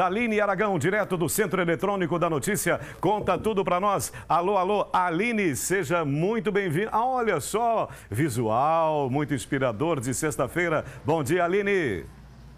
Aline Aragão, direto do Centro Eletrônico da Notícia, conta tudo para nós. Alô, alô, Aline, seja muito bem-vinda. Ah, olha só, visual muito inspirador de sexta-feira. Bom dia, Aline.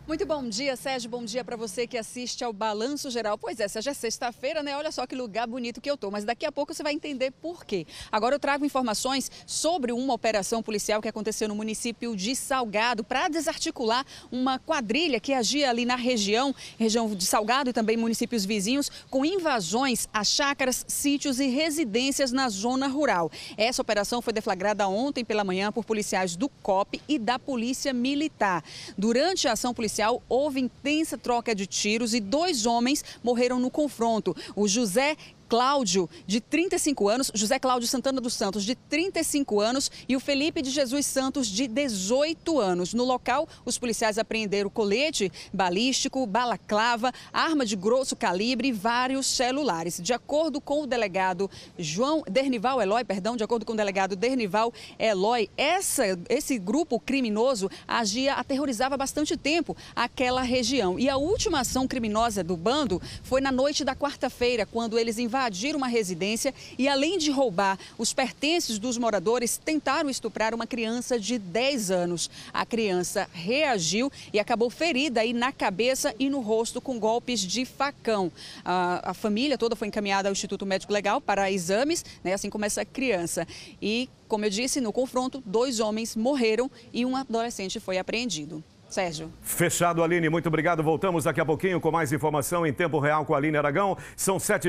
Muito bom dia, Sérgio. Bom dia para você que assiste ao Balanço Geral. Pois é, já é sexta-feira, né? Olha só que lugar bonito que eu tô, mas daqui a pouco você vai entender por quê. Agora eu trago informações sobre uma operação policial que aconteceu no município de Salgado para desarticular uma quadrilha que agia ali na região, região de Salgado e também municípios vizinhos, com invasões a chácaras, sítios e residências na zona rural. Essa operação foi deflagrada ontem pela manhã por policiais do COP e da Polícia Militar. Durante a ação policial, policial, houve intensa troca de tiros e dois homens morreram no confronto. O José Cláudio, de 35 anos, José Cláudio Santana dos Santos, de 35 anos, e o Felipe de Jesus Santos, de 18 anos. No local, os policiais apreenderam colete balístico, balaclava, arma de grosso calibre e vários celulares. De acordo com o delegado João Dernival Eloy, perdão, de acordo com o delegado Dernival Eloy, essa, esse grupo criminoso agia, aterrorizava bastante tempo aquela região. E a última ação criminosa do bando foi na noite da quarta-feira, quando eles invadiram invadir uma residência e, além de roubar os pertences dos moradores, tentaram estuprar uma criança de 10 anos. A criança reagiu e acabou ferida aí na cabeça e no rosto com golpes de facão. A, a família toda foi encaminhada ao Instituto Médico Legal para exames, né, assim como essa criança. E, como eu disse, no confronto, dois homens morreram e um adolescente foi apreendido. Sérgio. Fechado, Aline. Muito obrigado. Voltamos daqui a pouquinho com mais informação em tempo real com a Aline Aragão. São sete